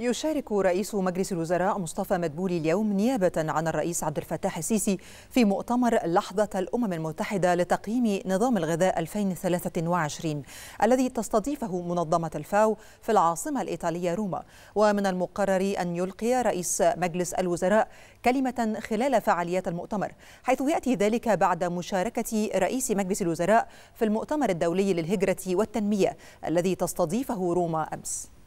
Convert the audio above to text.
يشارك رئيس مجلس الوزراء مصطفى مدبولي اليوم نيابة عن الرئيس عبد الفتاح السيسي في مؤتمر لحظة الأمم المتحدة لتقييم نظام الغذاء 2023 الذي تستضيفه منظمة الفاو في العاصمة الإيطالية روما ومن المقرر أن يلقي رئيس مجلس الوزراء كلمة خلال فعاليات المؤتمر حيث يأتي ذلك بعد مشاركة رئيس مجلس الوزراء في المؤتمر الدولي للهجرة والتنمية الذي تستضيفه روما أمس